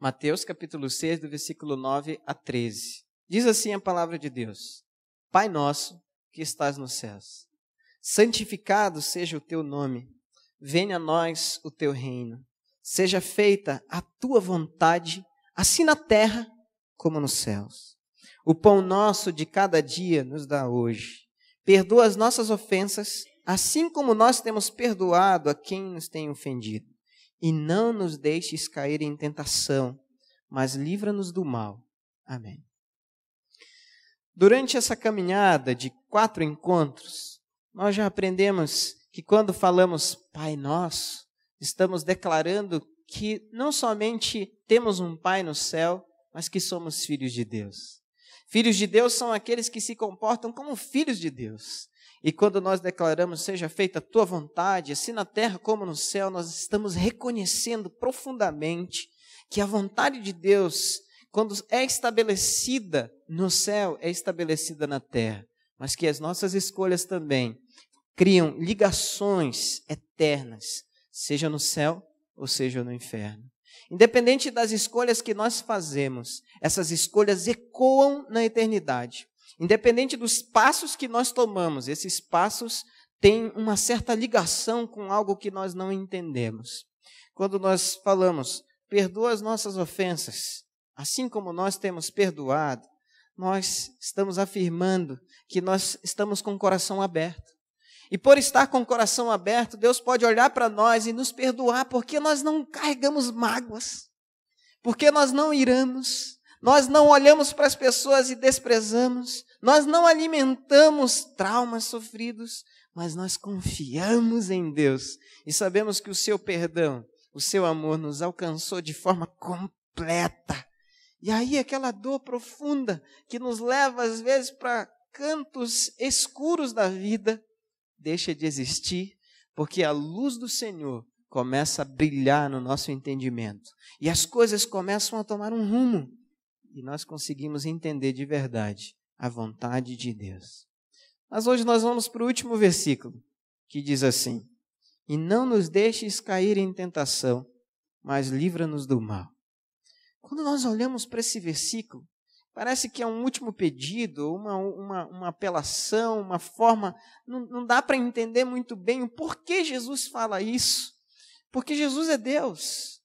Mateus capítulo 6, do versículo 9 a 13. Diz assim a palavra de Deus: Pai nosso, que estás nos céus, santificado seja o teu nome, venha a nós o teu reino, seja feita a tua vontade, assim na terra como nos céus. O pão nosso de cada dia nos dá hoje. Perdoa as nossas ofensas, assim como nós temos perdoado a quem nos tem ofendido e não nos deixes cair em tentação, mas livra-nos do mal. Amém. Durante essa caminhada de quatro encontros, nós já aprendemos que quando falamos Pai Nosso, estamos declarando que não somente temos um Pai no céu, mas que somos filhos de Deus. Filhos de Deus são aqueles que se comportam como filhos de Deus. E quando nós declaramos, seja feita a tua vontade, assim na terra como no céu, nós estamos reconhecendo profundamente que a vontade de Deus, quando é estabelecida no céu, é estabelecida na terra. Mas que as nossas escolhas também criam ligações eternas, seja no céu ou seja no inferno. Independente das escolhas que nós fazemos, essas escolhas ecoam na eternidade. Independente dos passos que nós tomamos, esses passos têm uma certa ligação com algo que nós não entendemos. Quando nós falamos, perdoa as nossas ofensas, assim como nós temos perdoado, nós estamos afirmando que nós estamos com o coração aberto. E por estar com o coração aberto, Deus pode olhar para nós e nos perdoar, porque nós não carregamos mágoas, porque nós não iramos, nós não olhamos para as pessoas e desprezamos, nós não alimentamos traumas sofridos, mas nós confiamos em Deus e sabemos que o seu perdão, o seu amor nos alcançou de forma completa. E aí, aquela dor profunda que nos leva às vezes para cantos escuros da vida, deixa de existir, porque a luz do Senhor começa a brilhar no nosso entendimento e as coisas começam a tomar um rumo e nós conseguimos entender de verdade a vontade de Deus. Mas hoje nós vamos para o último versículo, que diz assim: E não nos deixes cair em tentação, mas livra-nos do mal. Quando nós olhamos para esse versículo, parece que é um último pedido, uma, uma, uma apelação, uma forma. Não, não dá para entender muito bem o porquê Jesus fala isso. Porque Jesus é Deus.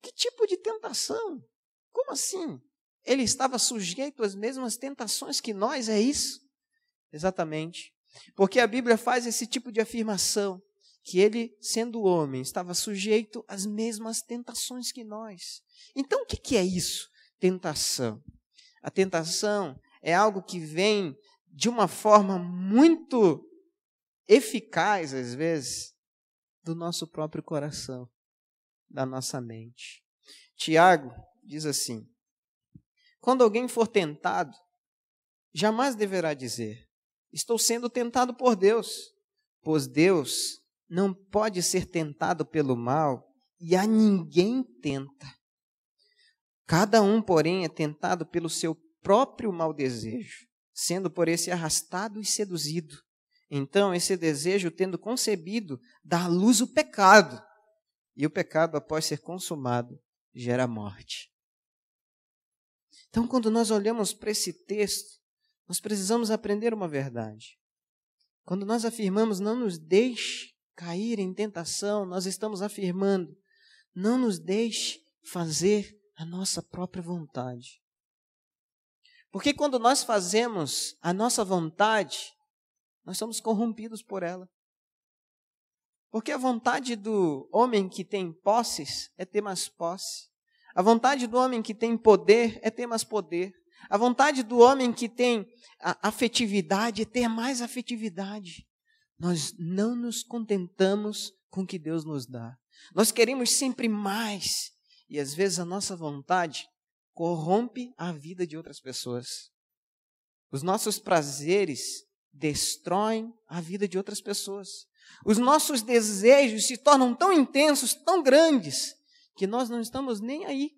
Que tipo de tentação? Como assim? Ele estava sujeito às mesmas tentações que nós, é isso? Exatamente. Porque a Bíblia faz esse tipo de afirmação, que ele, sendo homem, estava sujeito às mesmas tentações que nós. Então, o que é isso? Tentação. A tentação é algo que vem de uma forma muito eficaz, às vezes, do nosso próprio coração, da nossa mente. Tiago diz assim: quando alguém for tentado, jamais deverá dizer: Estou sendo tentado por Deus, pois Deus não pode ser tentado pelo mal e a ninguém tenta. Cada um, porém, é tentado pelo seu próprio mau desejo, sendo por esse arrastado e seduzido. Então, esse desejo, tendo concebido, dá à luz o pecado. E o pecado, após ser consumado, gera morte. Então, quando nós olhamos para esse texto, nós precisamos aprender uma verdade. Quando nós afirmamos, não nos deixe cair em tentação, nós estamos afirmando, não nos deixe fazer a nossa própria vontade. Porque quando nós fazemos a nossa vontade, nós somos corrompidos por ela. Porque a vontade do homem que tem posses é ter mais posse. A vontade do homem que tem poder é ter mais poder. A vontade do homem que tem afetividade é ter mais afetividade. Nós não nos contentamos com o que Deus nos dá. Nós queremos sempre mais. E às vezes a nossa vontade corrompe a vida de outras pessoas. Os nossos prazeres destroem a vida de outras pessoas. Os nossos desejos se tornam tão intensos, tão grandes, que nós não estamos nem aí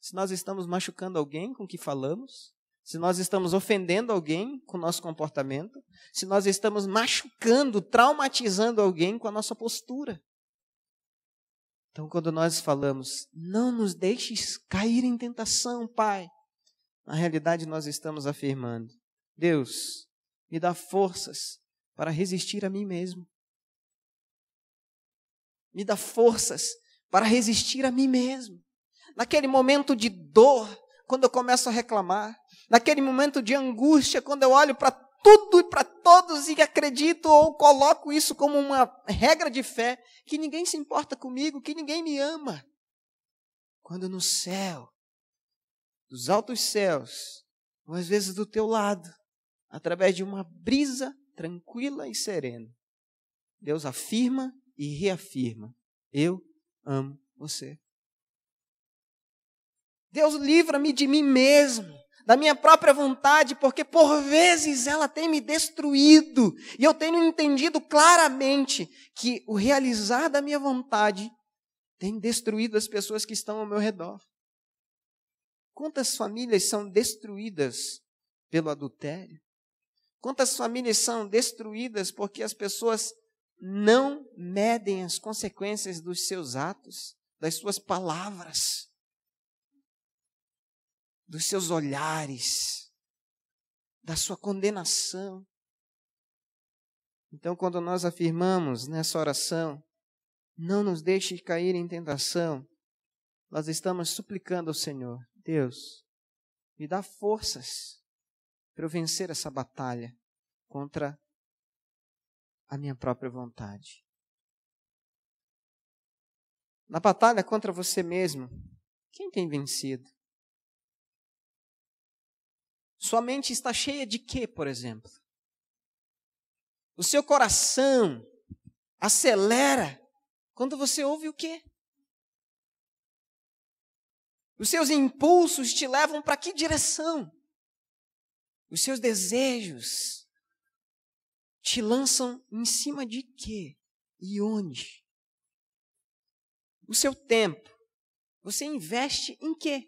se nós estamos machucando alguém com o que falamos, se nós estamos ofendendo alguém com o nosso comportamento, se nós estamos machucando, traumatizando alguém com a nossa postura. Então, quando nós falamos, não nos deixes cair em tentação, Pai, na realidade nós estamos afirmando, Deus, me dá forças para resistir a mim mesmo. Me dá forças para resistir a mim mesmo. Naquele momento de dor, quando eu começo a reclamar, naquele momento de angústia, quando eu olho para tudo e para todos e acredito ou coloco isso como uma regra de fé, que ninguém se importa comigo, que ninguém me ama. Quando no céu, dos altos céus, ou às vezes do teu lado, através de uma brisa tranquila e serena, Deus afirma e reafirma: Eu amo você. Deus livra-me de mim mesmo, da minha própria vontade, porque por vezes ela tem me destruído e eu tenho entendido claramente que o realizar da minha vontade tem destruído as pessoas que estão ao meu redor. Quantas famílias são destruídas pelo adultério? Quantas famílias são destruídas porque as pessoas não medem as consequências dos seus atos, das suas palavras, dos seus olhares, da sua condenação. Então, quando nós afirmamos nessa oração, não nos deixe cair em tentação, nós estamos suplicando ao Senhor, Deus, me dá forças para eu vencer essa batalha contra a minha própria vontade. Na batalha contra você mesmo, quem tem vencido? Sua mente está cheia de quê, por exemplo? O seu coração acelera quando você ouve o quê? Os seus impulsos te levam para que direção? Os seus desejos te lançam em cima de quê e onde? O seu tempo, você investe em quê?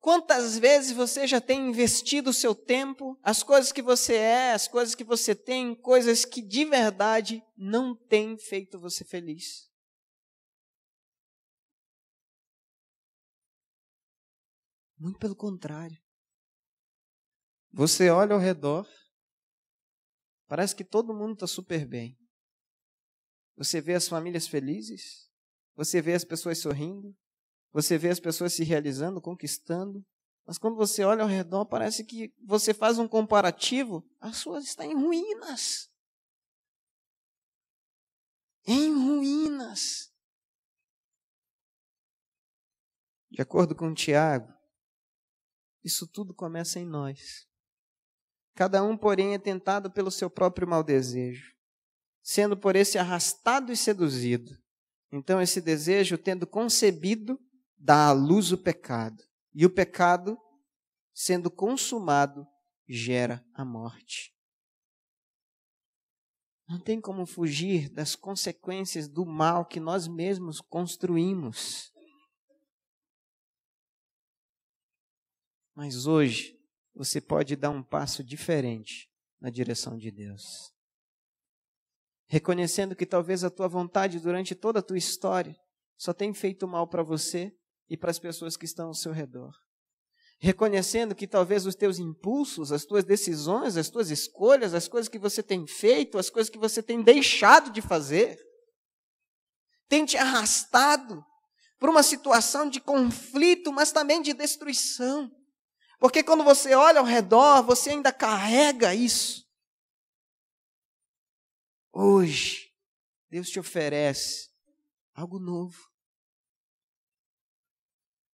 Quantas vezes você já tem investido o seu tempo, as coisas que você é, as coisas que você tem, coisas que de verdade não têm feito você feliz? Muito pelo contrário. Você olha ao redor Parece que todo mundo está super bem. Você vê as famílias felizes, você vê as pessoas sorrindo, você vê as pessoas se realizando, conquistando. Mas quando você olha ao redor, parece que você faz um comparativo, a sua está em ruínas. Em ruínas. De acordo com Tiago, isso tudo começa em nós. Cada um, porém, é tentado pelo seu próprio mau desejo, sendo por esse arrastado e seduzido. Então, esse desejo, tendo concebido, dá à luz o pecado. E o pecado, sendo consumado, gera a morte. Não tem como fugir das consequências do mal que nós mesmos construímos. Mas hoje, você pode dar um passo diferente na direção de Deus. Reconhecendo que talvez a tua vontade durante toda a tua história só tem feito mal para você e para as pessoas que estão ao seu redor. Reconhecendo que talvez os teus impulsos, as tuas decisões, as tuas escolhas, as coisas que você tem feito, as coisas que você tem deixado de fazer, tem te arrastado para uma situação de conflito, mas também de destruição. Porque quando você olha ao redor, você ainda carrega isso. Hoje, Deus te oferece algo novo.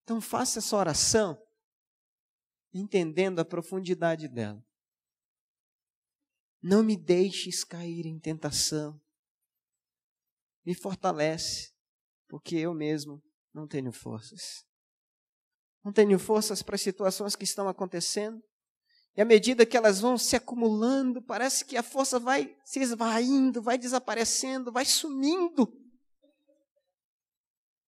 Então faça essa oração entendendo a profundidade dela. Não me deixes cair em tentação. Me fortalece, porque eu mesmo não tenho forças não tenho forças para as situações que estão acontecendo. E à medida que elas vão se acumulando, parece que a força vai se esvaindo, vai desaparecendo, vai sumindo.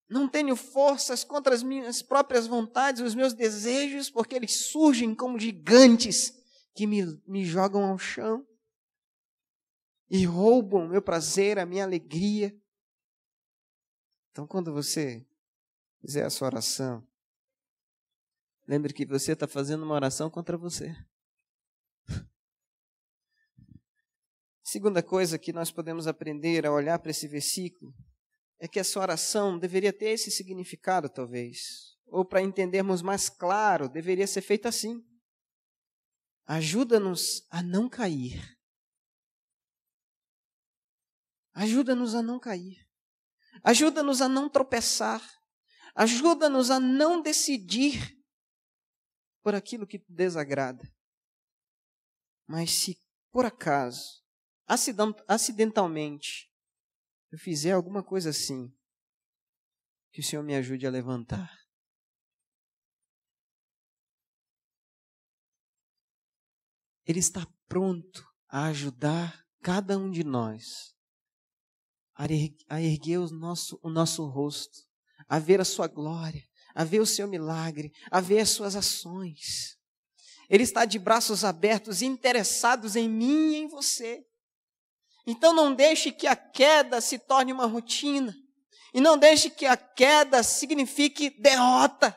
Não tenho forças contra as minhas próprias vontades, os meus desejos, porque eles surgem como gigantes que me, me jogam ao chão e roubam meu prazer, a minha alegria. Então, quando você fizer essa oração, Lembre que você está fazendo uma oração contra você. Segunda coisa que nós podemos aprender a olhar para esse versículo é que essa oração deveria ter esse significado, talvez. Ou para entendermos mais claro, deveria ser feita assim: Ajuda-nos a não cair. Ajuda-nos a não cair. Ajuda-nos a não tropeçar. Ajuda-nos a não decidir por aquilo que te desagrada. Mas se por acaso, acidentalmente, eu fizer alguma coisa assim, que o Senhor me ajude a levantar. Ele está pronto a ajudar cada um de nós a erguer o nosso, o nosso rosto, a ver a sua glória, a ver o seu milagre, a ver as suas ações. Ele está de braços abertos, interessados em mim e em você. Então não deixe que a queda se torne uma rotina. E não deixe que a queda signifique derrota.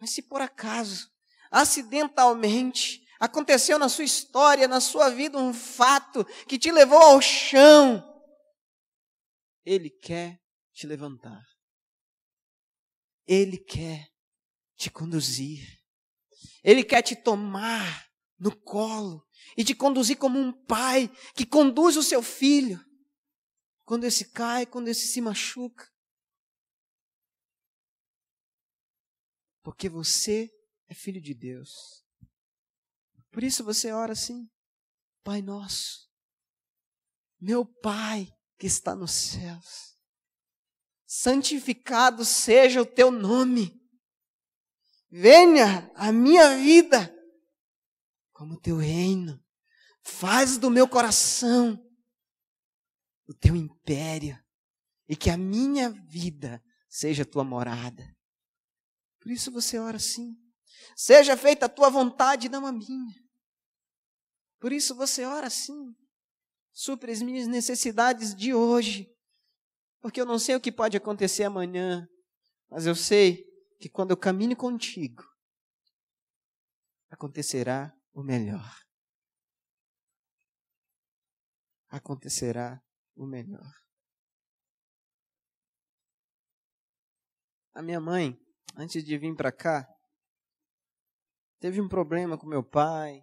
Mas se por acaso, acidentalmente, aconteceu na sua história, na sua vida, um fato que te levou ao chão, Ele quer te levantar. Ele quer te conduzir. Ele quer te tomar no colo e te conduzir como um pai que conduz o seu filho. Quando esse cai, quando esse se machuca. Porque você é filho de Deus. Por isso você ora assim: Pai nosso, meu Pai que está nos céus, santificado seja o teu nome. Venha a minha vida como teu reino. Faz do meu coração o teu império e que a minha vida seja tua morada. Por isso você ora assim. Seja feita a tua vontade, não a minha. Por isso você ora assim. Supre as minhas necessidades de hoje porque eu não sei o que pode acontecer amanhã, mas eu sei que quando eu caminho contigo, acontecerá o melhor. Acontecerá o melhor. A minha mãe, antes de vir para cá, teve um problema com meu pai.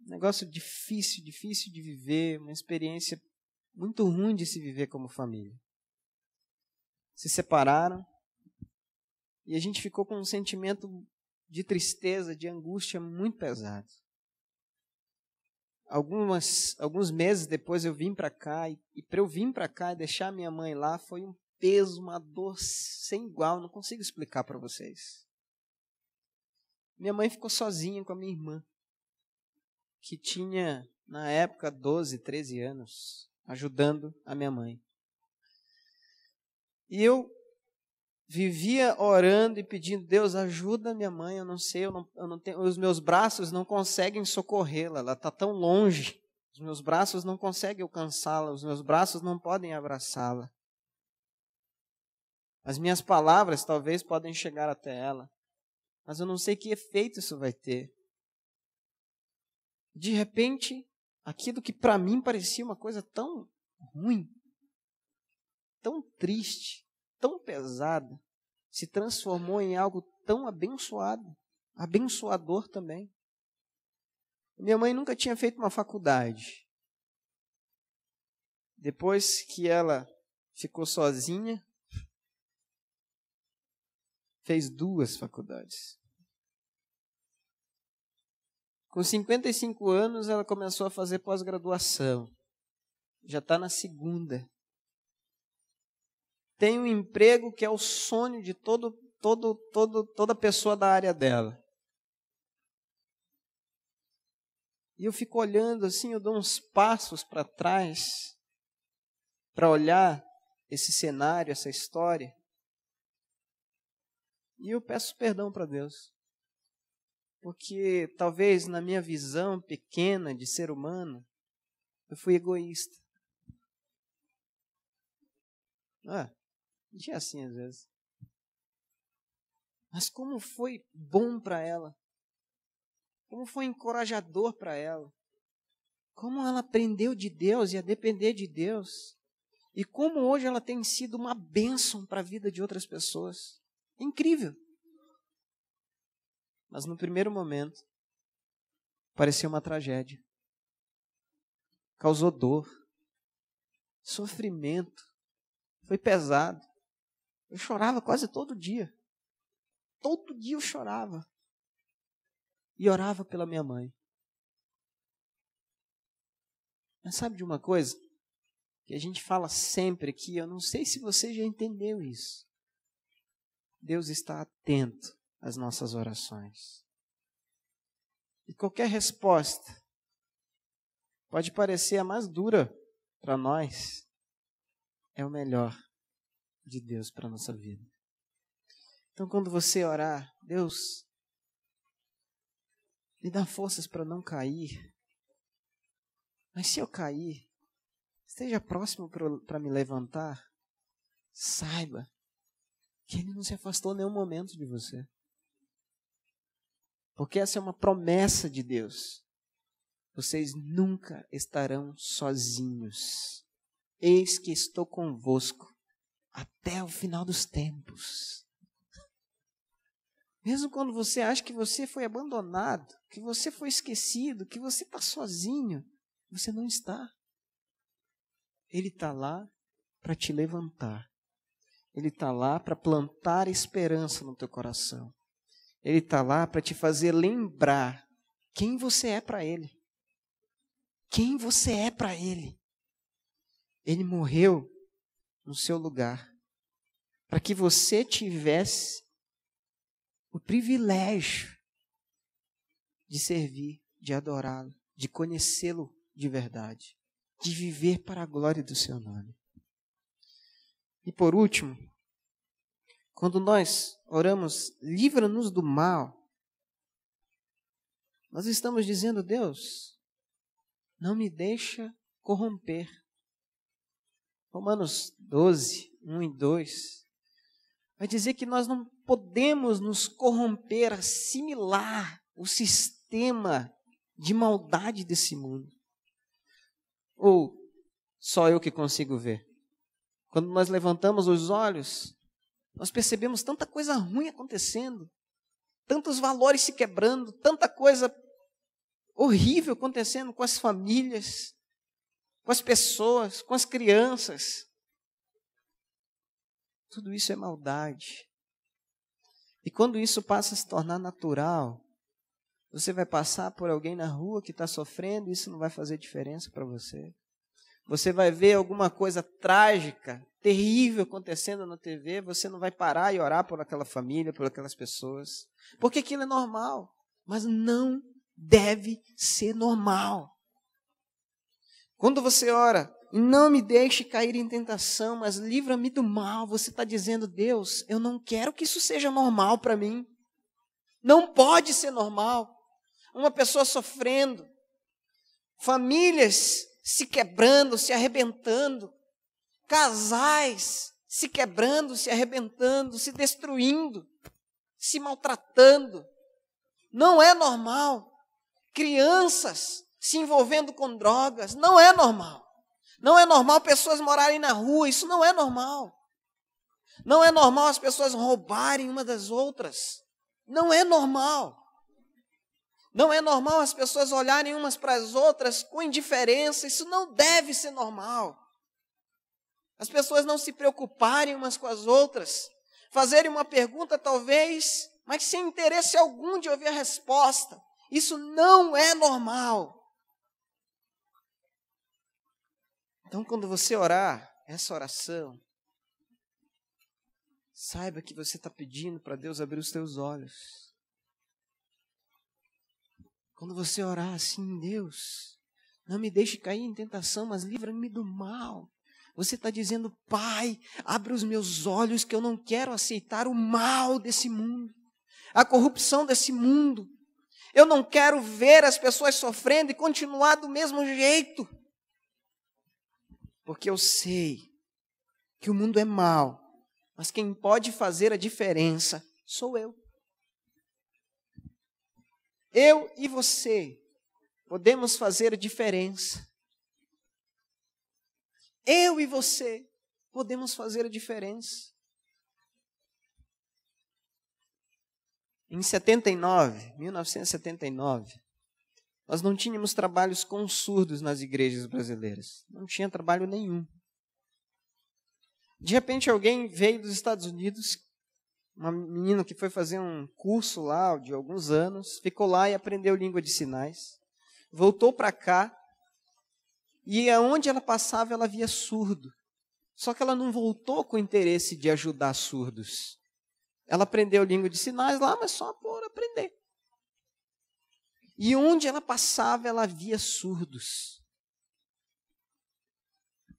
Um negócio difícil, difícil de viver, uma experiência muito ruim de se viver como família. Se separaram e a gente ficou com um sentimento de tristeza, de angústia muito pesado. Algumas, alguns meses depois eu vim para cá e, e para eu vir para cá e deixar minha mãe lá foi um peso, uma dor sem igual, não consigo explicar para vocês. Minha mãe ficou sozinha com a minha irmã, que tinha na época 12, 13 anos ajudando a minha mãe. E eu vivia orando e pedindo, Deus, ajuda minha mãe, eu não sei, eu não, eu não tenho, os meus braços não conseguem socorrê-la, ela está tão longe, os meus braços não conseguem alcançá-la, os meus braços não podem abraçá-la. As minhas palavras talvez podem chegar até ela, mas eu não sei que efeito isso vai ter. De repente, aquilo que para mim parecia uma coisa tão ruim, tão triste, tão pesada, se transformou em algo tão abençoado, abençoador também. Minha mãe nunca tinha feito uma faculdade. Depois que ela ficou sozinha, fez duas faculdades. Com 55 anos, ela começou a fazer pós-graduação. Já está na segunda. Tem um emprego que é o sonho de todo, todo, todo, toda pessoa da área dela. E eu fico olhando assim, eu dou uns passos para trás para olhar esse cenário, essa história. E eu peço perdão para Deus. Porque talvez na minha visão pequena de ser humano, eu fui egoísta. Ah, é assim às vezes. Mas como foi bom para ela. Como foi encorajador para ela. Como ela aprendeu de Deus e a depender de Deus. E como hoje ela tem sido uma bênção para a vida de outras pessoas. Incrível. Mas no primeiro momento, parecia uma tragédia. Causou dor, sofrimento, foi pesado. Eu chorava quase todo dia. Todo dia eu chorava. E orava pela minha mãe. Mas sabe de uma coisa? Que a gente fala sempre aqui, eu não sei se você já entendeu isso. Deus está atento as nossas orações. E qualquer resposta pode parecer a mais dura para nós, é o melhor de Deus para a nossa vida. Então, quando você orar, Deus, me dá forças para não cair. Mas se eu cair, esteja próximo para me levantar, saiba que Ele não se afastou em nenhum momento de você. Porque essa é uma promessa de Deus. Vocês nunca estarão sozinhos. Eis que estou convosco até o final dos tempos. Mesmo quando você acha que você foi abandonado, que você foi esquecido, que você está sozinho, você não está. Ele está lá para te levantar. Ele está lá para plantar esperança no teu coração. Ele está lá para te fazer lembrar quem você é para Ele. Quem você é para Ele. Ele morreu no seu lugar para que você tivesse o privilégio de servir, de adorá-lo, de conhecê-lo de verdade, de viver para a glória do seu nome. E por último, quando nós oramos, livra-nos do mal, nós estamos dizendo, Deus, não me deixa corromper. Romanos 12, 1 e 2 vai dizer que nós não podemos nos corromper, assimilar o sistema de maldade desse mundo. Ou só eu que consigo ver. Quando nós levantamos os olhos nós percebemos tanta coisa ruim acontecendo, tantos valores se quebrando, tanta coisa horrível acontecendo com as famílias, com as pessoas, com as crianças. Tudo isso é maldade. E quando isso passa a se tornar natural, você vai passar por alguém na rua que está sofrendo e isso não vai fazer diferença para você você vai ver alguma coisa trágica, terrível acontecendo na TV, você não vai parar e orar por aquela família, por aquelas pessoas. Porque aquilo é normal, mas não deve ser normal. Quando você ora, não me deixe cair em tentação, mas livra-me do mal, você está dizendo, Deus, eu não quero que isso seja normal para mim. Não pode ser normal. Uma pessoa sofrendo, famílias se quebrando, se arrebentando, casais se quebrando, se arrebentando, se destruindo, se maltratando. Não é normal. Crianças se envolvendo com drogas, não é normal. Não é normal pessoas morarem na rua, isso não é normal. Não é normal as pessoas roubarem uma das outras. Não é normal. Não é normal as pessoas olharem umas para as outras com indiferença, isso não deve ser normal. As pessoas não se preocuparem umas com as outras, fazerem uma pergunta talvez, mas sem interesse algum de ouvir a resposta. Isso não é normal. Então, quando você orar essa oração, saiba que você está pedindo para Deus abrir os teus olhos quando você orar assim, Deus, não me deixe cair em tentação, mas livra-me do mal. Você está dizendo, Pai, abre os meus olhos que eu não quero aceitar o mal desse mundo, a corrupção desse mundo. Eu não quero ver as pessoas sofrendo e continuar do mesmo jeito. Porque eu sei que o mundo é mau, mas quem pode fazer a diferença sou eu. Eu e você podemos fazer a diferença. Eu e você podemos fazer a diferença. Em 79, 1979, nós não tínhamos trabalhos com surdos nas igrejas brasileiras. Não tinha trabalho nenhum. De repente alguém veio dos Estados Unidos uma menina que foi fazer um curso lá de alguns anos, ficou lá e aprendeu língua de sinais, voltou para cá e aonde ela passava ela via surdo. Só que ela não voltou com o interesse de ajudar surdos. Ela aprendeu língua de sinais lá, mas só por aprender. E onde ela passava, ela via surdos.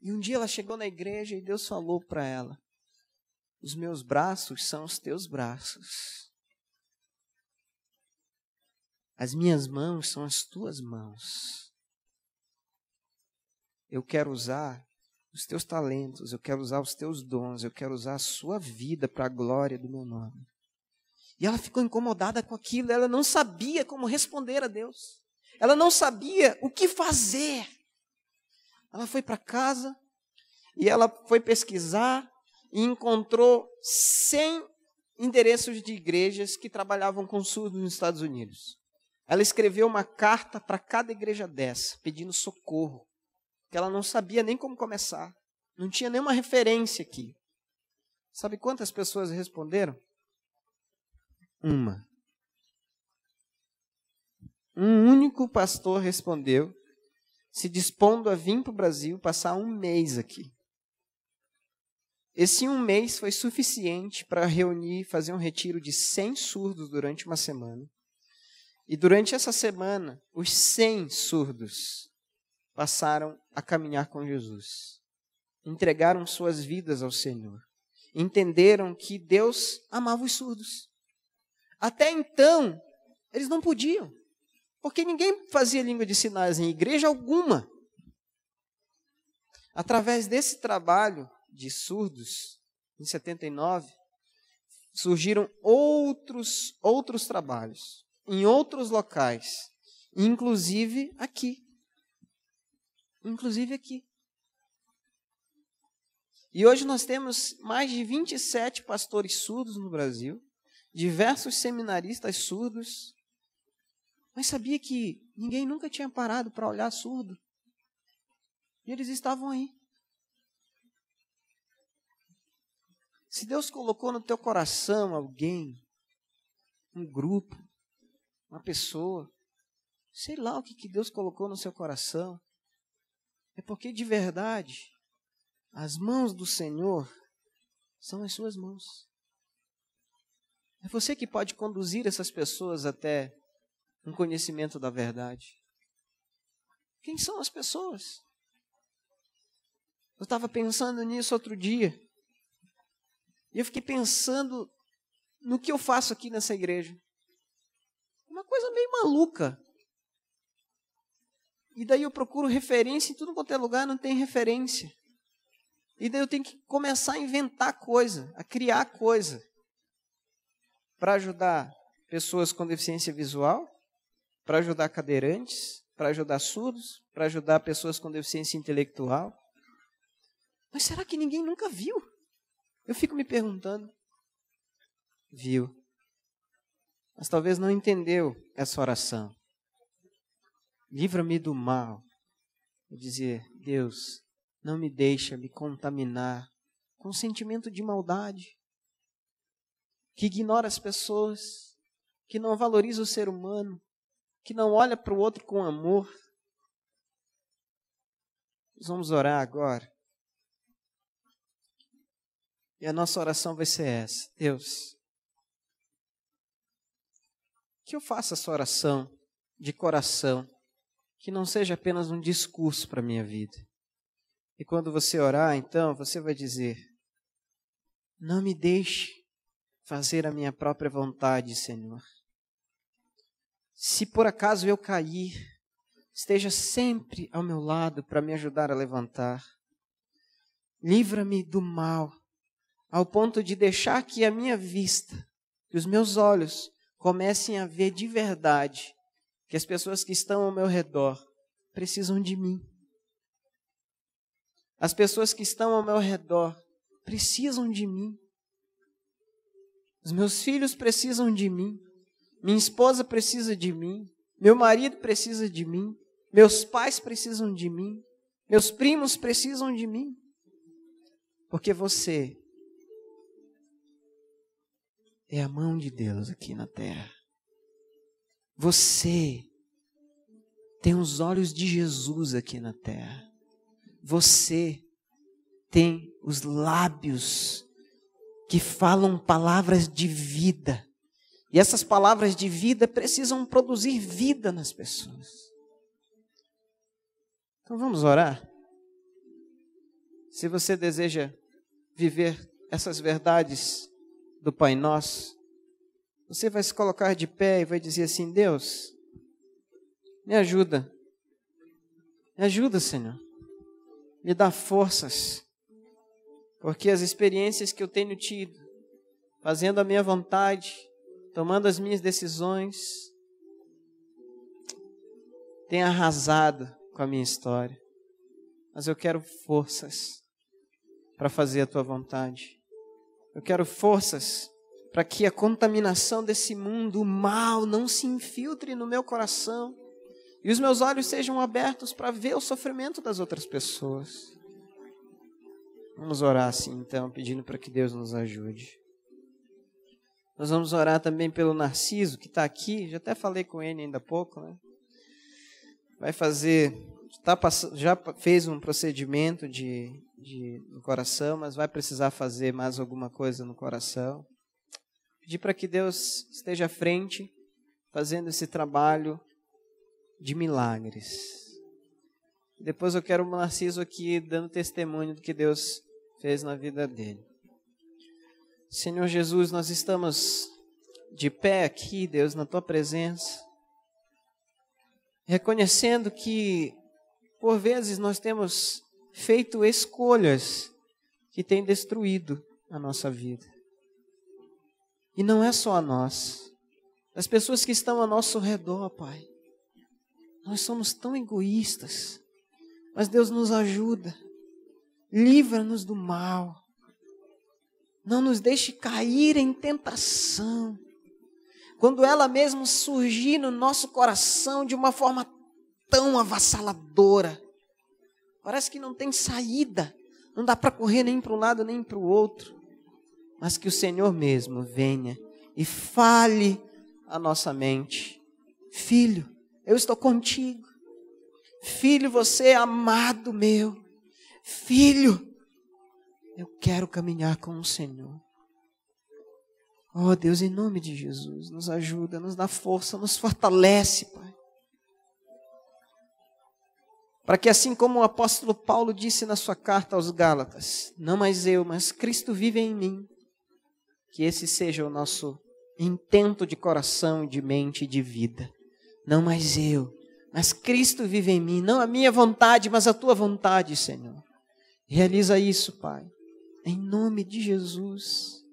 E um dia ela chegou na igreja e Deus falou para ela: os meus braços são os teus braços. As minhas mãos são as tuas mãos. Eu quero usar os teus talentos, eu quero usar os teus dons, eu quero usar a sua vida para a glória do meu nome. E ela ficou incomodada com aquilo, ela não sabia como responder a Deus. Ela não sabia o que fazer. Ela foi para casa e ela foi pesquisar e encontrou 100 endereços de igrejas que trabalhavam com surdos nos Estados Unidos. Ela escreveu uma carta para cada igreja dessa, pedindo socorro, que ela não sabia nem como começar, não tinha nenhuma referência aqui. Sabe quantas pessoas responderam? Uma. Um único pastor respondeu, se dispondo a vir para o Brasil passar um mês aqui. Esse um mês foi suficiente para reunir, fazer um retiro de 100 surdos durante uma semana. E durante essa semana, os 100 surdos passaram a caminhar com Jesus. Entregaram suas vidas ao Senhor. Entenderam que Deus amava os surdos. Até então, eles não podiam. Porque ninguém fazia língua de sinais em igreja alguma. Através desse trabalho, de surdos, em 79, surgiram outros, outros trabalhos, em outros locais, inclusive aqui. Inclusive aqui. E hoje nós temos mais de 27 pastores surdos no Brasil, diversos seminaristas surdos. Mas sabia que ninguém nunca tinha parado para olhar surdo? E eles estavam aí. se Deus colocou no teu coração alguém, um grupo, uma pessoa, sei lá o que, que Deus colocou no seu coração, é porque de verdade as mãos do Senhor são as suas mãos. É você que pode conduzir essas pessoas até um conhecimento da verdade. Quem são as pessoas? Eu estava pensando nisso outro dia. E eu fiquei pensando no que eu faço aqui nessa igreja. Uma coisa meio maluca. E daí eu procuro referência em tudo quanto é lugar, não tem referência. E daí eu tenho que começar a inventar coisa, a criar coisa para ajudar pessoas com deficiência visual, para ajudar cadeirantes, para ajudar surdos, para ajudar pessoas com deficiência intelectual. Mas será que ninguém nunca viu? Eu fico me perguntando. Viu? Mas talvez não entendeu essa oração. Livra-me do mal. Eu dizer, Deus, não me deixa me contaminar com um sentimento de maldade, que ignora as pessoas, que não valoriza o ser humano, que não olha para o outro com amor. Nós vamos orar agora e a nossa oração vai ser essa: Deus, que eu faça essa oração de coração, que não seja apenas um discurso para a minha vida. E quando você orar, então, você vai dizer: Não me deixe fazer a minha própria vontade, Senhor. Se por acaso eu cair, esteja sempre ao meu lado para me ajudar a levantar. Livra-me do mal ao ponto de deixar que a minha vista, que os meus olhos comecem a ver de verdade que as pessoas que estão ao meu redor precisam de mim. As pessoas que estão ao meu redor precisam de mim. Os meus filhos precisam de mim. Minha esposa precisa de mim. Meu marido precisa de mim. Meus pais precisam de mim. Meus primos precisam de mim. Porque você é a mão de Deus aqui na terra. Você tem os olhos de Jesus aqui na terra. Você tem os lábios que falam palavras de vida. E essas palavras de vida precisam produzir vida nas pessoas. Então vamos orar. Se você deseja viver essas verdades do Pai Nosso, você vai se colocar de pé e vai dizer assim: Deus, me ajuda, me ajuda, Senhor, me dá forças, porque as experiências que eu tenho tido, fazendo a minha vontade, tomando as minhas decisões, tem arrasado com a minha história, mas eu quero forças para fazer a tua vontade. Eu quero forças para que a contaminação desse mundo mal não se infiltre no meu coração e os meus olhos sejam abertos para ver o sofrimento das outras pessoas. Vamos orar assim então, pedindo para que Deus nos ajude. Nós vamos orar também pelo Narciso que está aqui, já até falei com ele ainda há pouco, né? Vai fazer tá, já fez um procedimento de, de, no coração, mas vai precisar fazer mais alguma coisa no coração. Pedir para que Deus esteja à frente, fazendo esse trabalho de milagres. Depois eu quero o Narciso aqui dando testemunho do que Deus fez na vida dele. Senhor Jesus, nós estamos de pé aqui, Deus, na tua presença, reconhecendo que por vezes nós temos feito escolhas que têm destruído a nossa vida. E não é só a nós, as pessoas que estão ao nosso redor, Pai. Nós somos tão egoístas, mas Deus nos ajuda, livra-nos do mal, não nos deixe cair em tentação. Quando ela mesmo surgir no nosso coração de uma forma tão avassaladora. Parece que não tem saída, não dá para correr nem para um lado nem para o outro. Mas que o Senhor mesmo venha e fale a nossa mente: Filho, eu estou contigo. Filho, você é amado meu. Filho, eu quero caminhar com o Senhor. Oh Deus, em nome de Jesus, nos ajuda, nos dá força, nos fortalece, Pai. Para que, assim como o apóstolo Paulo disse na sua carta aos Gálatas: Não mais eu, mas Cristo vive em mim. Que esse seja o nosso intento de coração, de mente e de vida. Não mais eu, mas Cristo vive em mim. Não a minha vontade, mas a tua vontade, Senhor. Realiza isso, Pai, em nome de Jesus.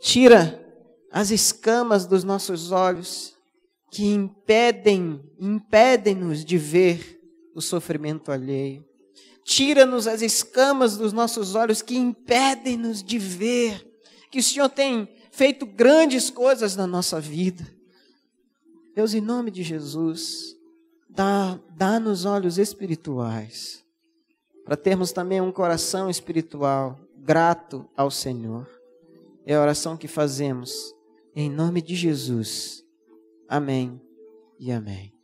Tira as escamas dos nossos olhos que impedem, impedem-nos de ver o sofrimento alheio. Tira-nos as escamas dos nossos olhos que impedem-nos de ver que o Senhor tem feito grandes coisas na nossa vida. Deus, em nome de Jesus, dá-nos dá olhos espirituais, para termos também um coração espiritual grato ao Senhor. É a oração que fazemos, em nome de Jesus. Amém e amém.